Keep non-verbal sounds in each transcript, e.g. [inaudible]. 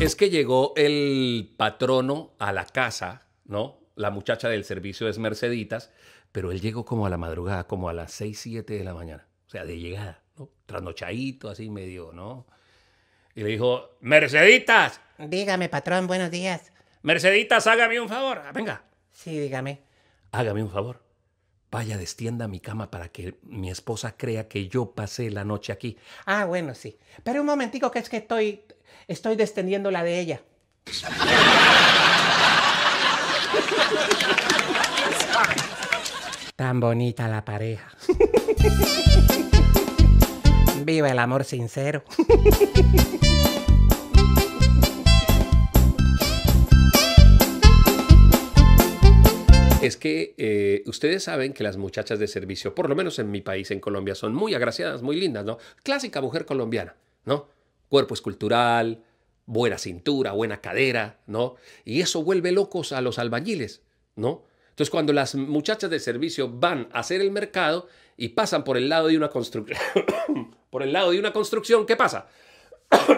Es que llegó el patrono a la casa, ¿no? La muchacha del servicio es Merceditas, pero él llegó como a la madrugada, como a las 6, 7 de la mañana, o sea, de llegada, ¿no? Trasnochadito, así medio, ¿no? Y le dijo, Merceditas. Dígame, patrón, buenos días. Merceditas, hágame un favor. Ah, venga. Sí, dígame. Hágame un favor. Vaya, destienda mi cama para que mi esposa crea que yo pasé la noche aquí. Ah, bueno, sí. Pero un momentico que es que estoy Estoy descendiendo la de ella. Tan bonita la pareja. Viva el amor sincero. es que eh, ustedes saben que las muchachas de servicio, por lo menos en mi país, en Colombia, son muy agraciadas, muy lindas, ¿no? Clásica mujer colombiana, ¿no? cuerpo escultural, buena cintura, buena cadera, ¿no? Y eso vuelve locos a los albañiles, ¿no? Entonces, cuando las muchachas de servicio van a hacer el mercado y pasan por el lado de una construcción, [coughs] por el lado de una construcción, ¿qué pasa? [coughs]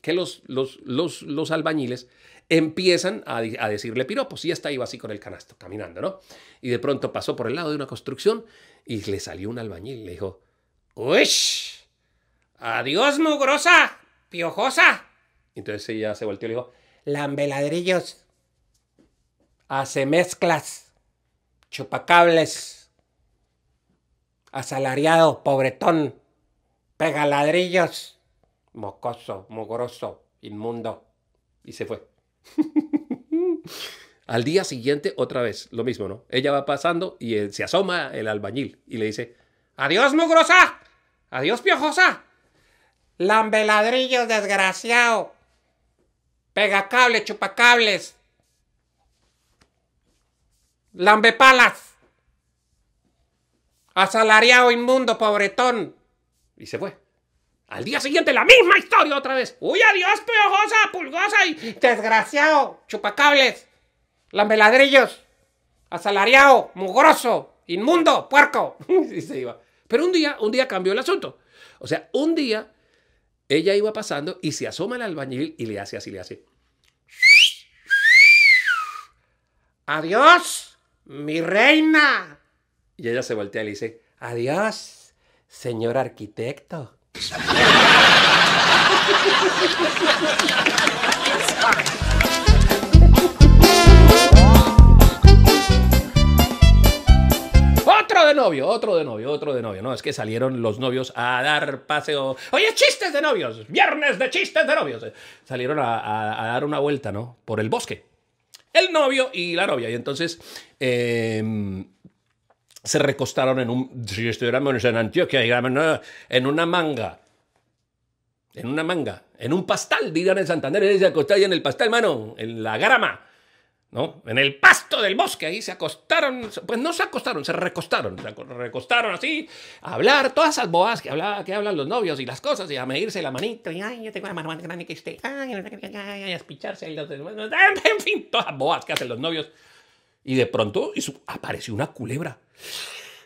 que los, los, albañiles empiezan a, a decirle piropos. Y está iba así con el canasto, caminando, ¿no? Y de pronto pasó por el lado de una construcción y le salió un albañil. Le dijo, ¡Uy! ¡Adiós, mugrosa! piojosa. Entonces ella se volteó y le dijo, lambeladrillos, hace mezclas, chupacables, asalariado, pobretón, pega ladrillos, mocoso, mugroso, inmundo. Y se fue. [laughs] Al día siguiente, otra vez, lo mismo, ¿no? Ella va pasando y eh, se asoma el albañil y le dice, adiós, mugrosa, adiós, piojosa, Lambeladrillos, desgraciado. Pegacables, chupacables. Lambepalas. Asalariado inmundo, pobretón. Y se fue. Al día siguiente la misma historia otra vez. ¡Uy, adiós, piojosa, pulgosa y desgraciado! Chupacables, lambeladrillos, asalariado, mugroso, inmundo, puerco. [laughs] y se iba. Pero un día, un día cambió el asunto. O sea, un día ella iba pasando y se asoma al albañil y le hace así, le hace. Adiós, mi reina. Y ella se voltea y le dice, adiós, señor arquitecto. [laughs] otro de novio, otro de novio. No, es que salieron los novios a dar paseo. Oye, chistes de novios, viernes de chistes de novios. Salieron a, dar una vuelta, ¿no? Por el bosque. El novio y la novia. Y entonces... Em, se recostaron en un, si estuviéramos en Antioquia, en una manga, en una manga, en un pastel, digan en Santander, se acostaron en el pastel, mano, en la grama, ¿no? En el pasto del bosque, ahí se acostaron, pues no se acostaron, se recostaron, se recostaron así, a hablar todas esas boas que, hablaba, que hablan los novios y las cosas, y a medirse la manito, y ay, yo tengo la mano más grande que usted, ay, a espicharse, [laughs] en fin, todas boas que hacen los novios. Y de pronto apareció una culebra.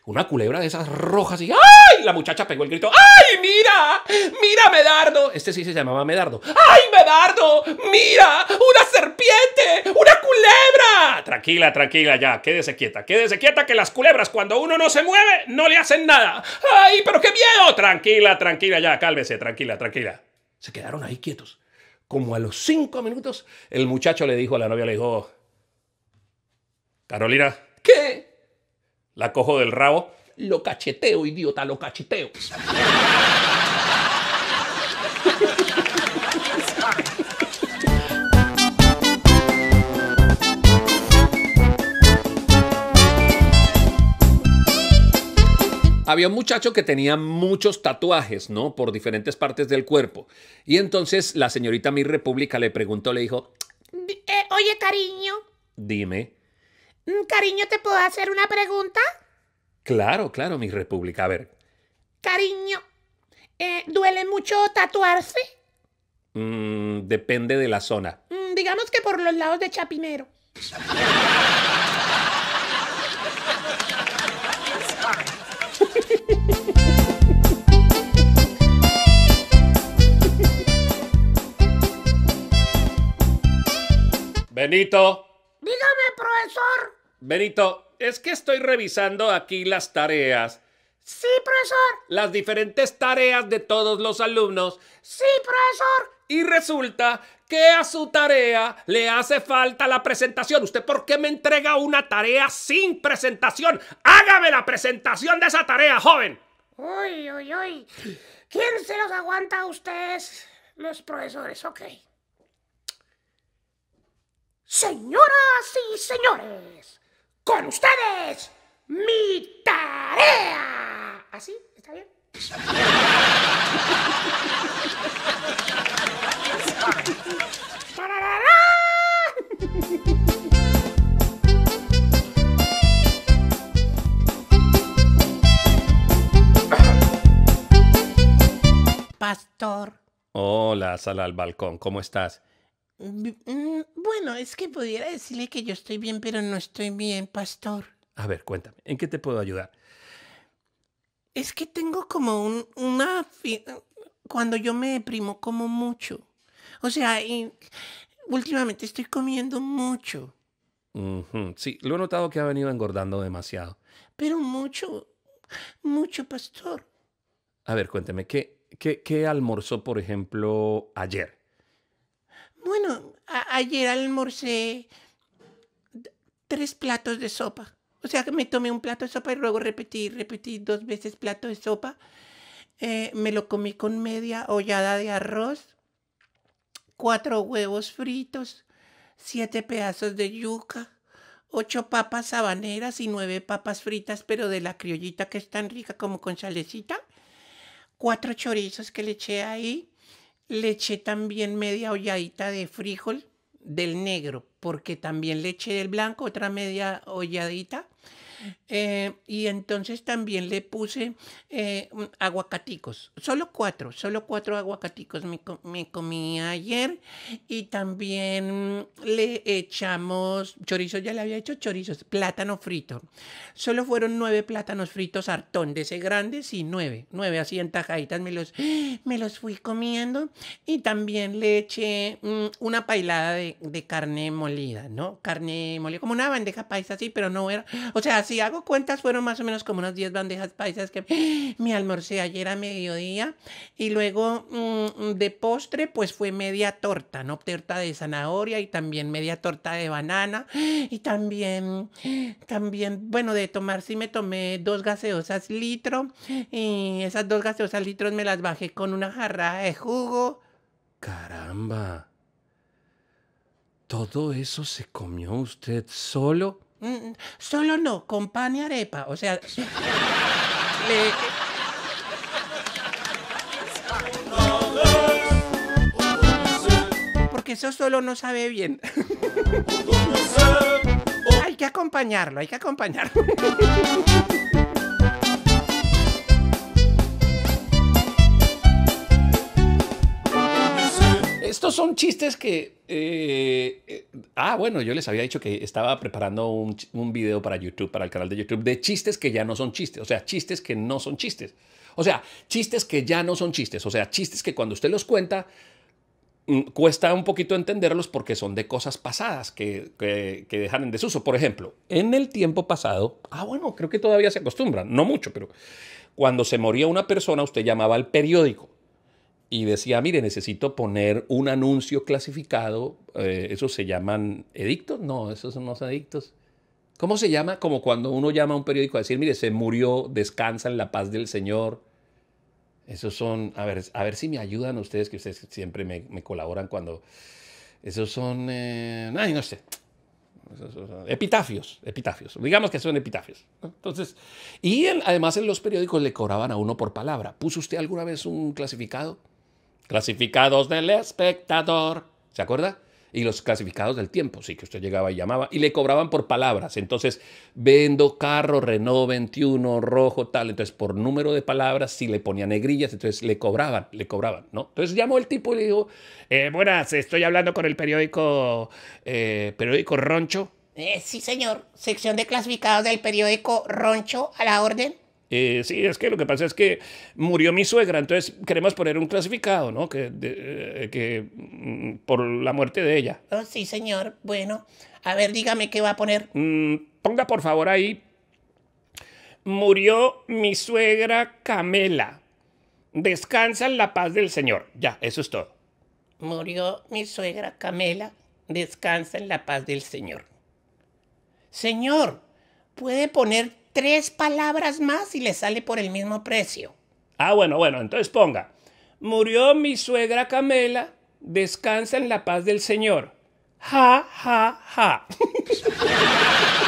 Una culebra de esas rojas y ¡ay! La muchacha pegó el grito ¡ay, mira! ¡Mira, Medardo! Este sí se llamaba Medardo. ¡ay, Medardo! ¡Mira! ¡Una serpiente! ¡Una culebra! Tranquila, tranquila ya, quédese quieta, quédese quieta que las culebras cuando uno no se mueve no le hacen nada. ¡Ay, pero qué miedo! Tranquila, tranquila ya, cálmese, tranquila, tranquila. Se quedaron ahí quietos. Como a los cinco minutos, el muchacho le dijo a la novia, le dijo, Carolina, ¿qué? La cojo del rabo. Lo cacheteo, idiota, lo cacheteo. Había un muchacho que tenía muchos tatuajes, ¿no? Por diferentes partes del cuerpo. Y entonces la señorita Mi República le preguntó, le dijo, eh, oye cariño. Dime. Mm, cariño, ¿te puedo hacer una pregunta? Claro, claro, mi república. A ver. Cariño, eh, ¿duele mucho tatuarse? Mm, depende de la zona. Mm, digamos que por los lados de Chapinero. Benito. Dígame, profesor. Benito, es que estoy revisando aquí las tareas. Sí, profesor. Las diferentes tareas de todos los alumnos. Sí, profesor. Y resulta que a su tarea le hace falta la presentación. ¿Usted por qué me entrega una tarea sin presentación? Hágame la presentación de esa tarea, joven. Uy, uy, uy. ¿Quién se los aguanta a ustedes, los profesores? Ok. Señoras y señores con ustedes mi tarea. ¿Así? ¿Está bien? Pastor. Hola, sala al balcón, ¿cómo estás? Mm, bueno, es que pudiera decirle que yo estoy bien, pero no estoy bien, pastor. A ver, cuéntame, ¿en qué te puedo ayudar? Es que tengo como un, una... Cuando yo me deprimo como mucho. O sea, últimamente estoy comiendo mucho. Sí, lo he notado que ha venido engordando demasiado. Pero mucho, mucho, pastor. A ver, cuéntame, ¿qué, qué, qué almorzó, por ejemplo, ayer? Bueno, ayer almorcé tres platos de sopa. O sea, que me tomé un plato de sopa y luego repetí, repetí dos veces plato de sopa. Eh, me lo comí con media hollada de arroz, cuatro huevos fritos, siete pedazos de yuca, ocho papas habaneras y nueve papas fritas, pero de la criollita que es tan rica como con chalecita, cuatro chorizos que le eché ahí, le eché también media olladita de frijol del negro, porque también le eché del blanco otra media olladita. Eh, y entonces también le puse eh, aguacaticos, solo cuatro, solo cuatro aguacaticos me, comí ayer. Y también le echamos chorizo, ya le había hecho chorizos, plátano frito. Solo fueron nueve plátanos fritos hartón de ese grande, sí, nueve, nueve así en tajaditas me los, me los fui comiendo. Y también le eché mm, una pailada de, carne molida, ¿no? Carne molida, como una bandeja paisa así, pero no era, o sea, si hago cuentas, fueron más o menos como unas 10 bandejas paisas que [gasps] me almorcé ayer a mediodía. Y luego mm, de postre, pues fue media torta, ¿no? Torta de zanahoria y también media torta de banana. [gasps] Y también, también, bueno, de tomar sí me tomé dos gaseosas litro. Y esas dos gaseosas litros me las bajé con una jarra de jugo. Caramba. ¿Todo eso se comió usted solo? Mm, solo no, con pan y arepa. O sea, Porque eso solo no sabe bien. hay que acompañarlo, hay que acompañarlo. estos son chistes que... Eh, eh, ah, bueno, yo les había dicho que estaba preparando un, video para YouTube, para el canal de YouTube, de chistes que ya no son chistes, o sea, chistes que no son chistes. O sea, chistes que ya no son chistes, o sea, chistes que cuando usted los cuenta, mm, cuesta un poquito entenderlos porque son de cosas pasadas que, que, que dejan en desuso. Por ejemplo, en el tiempo pasado, ah, bueno, creo que todavía se acostumbran, no mucho, pero cuando se moría una persona, usted llamaba al periódico y decía, ah, mire, necesito poner un anuncio clasificado, eh, esos se llaman edictos, no, esos son son edictos. ¿Cómo se llama? Como cuando uno llama a un periódico a decir, mire, se murió, descansa en la paz del Señor. Esos son, a ver, a ver si me ayudan ustedes, que ustedes siempre me, colaboran cuando... Esos son, eh, ay, no sé, epitafios, epitafios, digamos que son epitafios. Entonces, y además en los periódicos le cobraban a uno por palabra. ¿Puso usted alguna vez un clasificado? clasificados del espectador. ¿Se acuerda? Y los clasificados del tiempo, sí, que usted llegaba y llamaba y le cobraban por palabras. Entonces, vendo carro, Renault 21, rojo, tal. Entonces, por número de palabras, si le ponía negrillas, entonces le cobraban, le cobraban, ¿no? Entonces llamó el tipo y le dijo: eh, Buenas, estoy hablando con el periódico, eh, periódico Roncho. Eh, sí, señor, sección de clasificados del periódico Roncho a la orden. Eh, sí, es que lo que pasa es que murió mi suegra, entonces queremos poner un clasificado, ¿no? Que, eh, mm, por la muerte de ella. Oh, sí, señor. Bueno, a ver, dígame qué va a poner. Mm, ponga por favor ahí. Murió mi suegra Camela. Descansa en la paz del Señor. Ya, eso es todo. Murió mi suegra Camela. Descansa en la paz del Señor. Señor, ¿puede poner tres palabras más y le sale por el mismo precio. Ah, bueno, bueno, entonces ponga. Murió mi suegra Camela, descansa en la paz del Señor. Ja, ja, ja. [laughs]